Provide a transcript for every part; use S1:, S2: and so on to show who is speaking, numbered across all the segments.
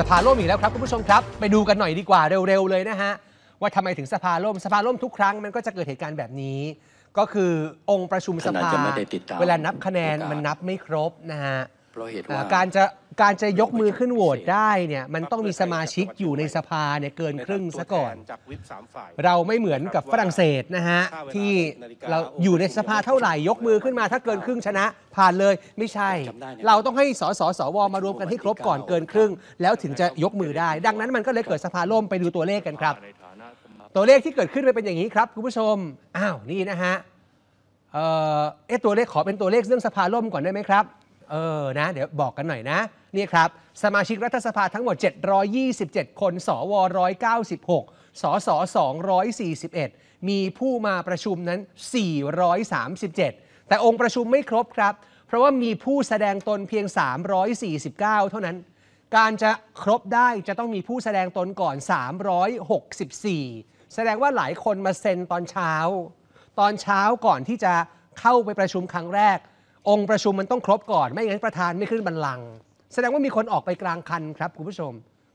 S1: สภาล่มอีกแล้วครับ คุณผู้ชมครับไปดูกันหน่อยดีกว่าเร็วๆ เลยนะฮะ ว่าทำไมถึงสภาล่มสภาล่มทุกครั้งมันก็จะเกิดเหตุการณ์แบบนี้ ก็คือองค์ประชุมสภา เวลานับคะแนนมันนับไม่ครบนะฮะเพราะเหตุว่าการจะการจะยกมือขึ้นโหวตได้เนี่ยมันต้องมีสมาชิกอยู่ในสภาเนี่ยเกินครึ่งซะก่อน เราไม่เหมือนกับฝรั่งเศสนะฮะที่เราอยู่ในสภาเท่าไหร่ยกมือขึ้นมาถ้าเกินครึ่งชนะผ่านเลยไม่ใช่ เราต้องให้สสสวมารวมกันให้ครบก่อนเกินครึ่ง แล้วถึงจะยกมือได้ ดังนั้นมันก็เลยเกิดสภาล่มไปดูตัวเลขกันครับ ตัวเลขที่เกิดขึ้นเป็นอย่างนี้ครับคุณผู้ชมอ้าวนี่นะฮะเออตัวเลขขอเป็นตัวเลขเรื่องสภาล่มก่อนได้ไหมครับเออนะ เดี๋ยวบอกกันหน่อยนะนี่ครับ สมาชิกรัฐสภาทั้งหมด 727 คน สว 196 สส 241 มีผู้มาประชุมนั้น 437 แต่องค์ประชุมไม่ครบครับ เพราะว่ามีผู้แสดงตนเพียง 349 เท่านั้น การจะครบได้จะต้องมีผู้แสดงตนก่อน 364 แสดงว่าหลายคนมาเซ็นตอนเช้า ตอนเช้าก่อนที่จะเข้าไปประชุมครั้งแรกองค์ประชุมมันต้องครบก่อน ไม่งั้นประธานไม่ขึ้นบัลลังแสดงว่ามีคนออกไปกลางคันครับคุณผู้ชม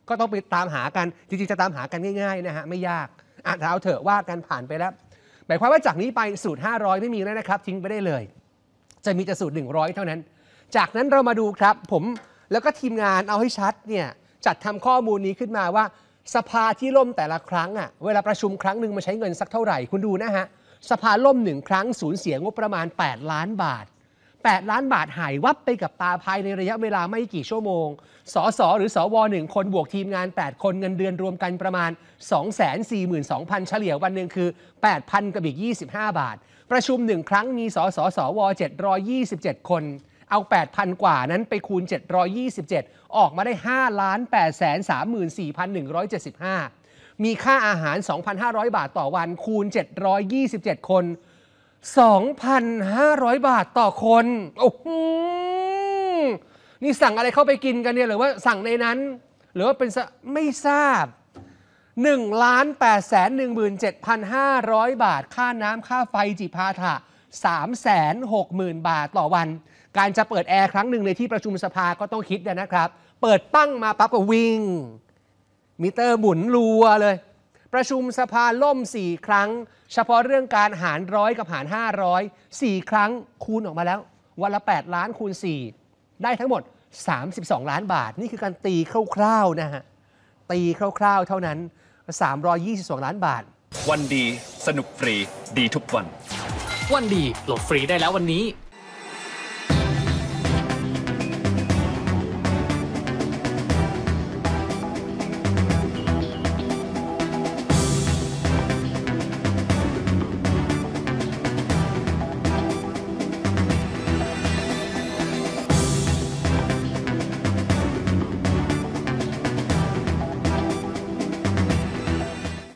S1: ก็ต้องไปตามหากันจริงๆจะตามหากันง่ายๆนะฮะไม่ยากอ่จะเอาเถอะว่ากันผ่านไปแล้วหมายความว่าจากนี้ไปสูตร500ไม่มีแล้วนะครับทิ้งไปได้เลย จะมีแต่สูตร 100 เท่านั้น จากนั้นเรามาดูครับผมแล้วก็ทีมงานเอาให้ชัดเนี่ยจัดทำข้อมูลนี้ขึ้นมาว่าสภาที่ล่มแต่ละครั้งอะ่ะเวลาประชุมครั้งหนึ่งมาใช้เงินสักเท่าไหร่คุณดูนะฮะสภาล่มหนึ่งครั้ง สูญเสียงบประมาณ 8 ล้านบาท8 ล้านบาทหายวับไปกับตาภายในระยะเวลาไม่กี่ชั่วโมงสสหรือสวหนึ่งคนบวกทีมงาน 8 คนเงินเดือนรวมกันประมาณ 242,000 เฉลี่ยวันหนึ่งคือ 8,000กับอีก25 บาท ประชุมหนึ่งครั้งมีสสสว727 คน เอา 8,000 กว่านั้น ไปคูณ 727 ออกมาได้5ล้าน8แสน34,175 มีค่าอาหาร 2,500 บาทต่อวันคูณ 727 คน2,500 บาทต่อคน โอ้โหนี่สั่งอะไรเข้าไปกินกันเนี่ย หรือว่าสั่งในนั้น หรือว่าเป็นไม่ทราบ1ล้าน8แสน17,500 บาท ค่าน้ำค่าไฟจิพาถะ360,000 บาทต่อวัน การจะเปิดแอร์ครั้งหนึ่งในที่ประชุมสภาก็ต้องคิดนะครับ เปิดปั้งมาปั๊บก็วิ่ง มิเตอร์หมุนรัวเลยประชุมสภาล่ม 4 ครั้ง เฉพาะเรื่องการหารร้อยกับหาร500 4 ครั้งคูณออกมาแล้ว วันละ 8 ล้านคูณ 4 ได้ทั้งหมด 32 ล้านบาท นี่คือการตีคร่าวๆนะฮะ ตีคร่าวๆเท่านั้น 322 ล้านบาท วันดีสนุกฟรีดีทุกวัน วันดี โหลดฟรีได้แล้ววันนี้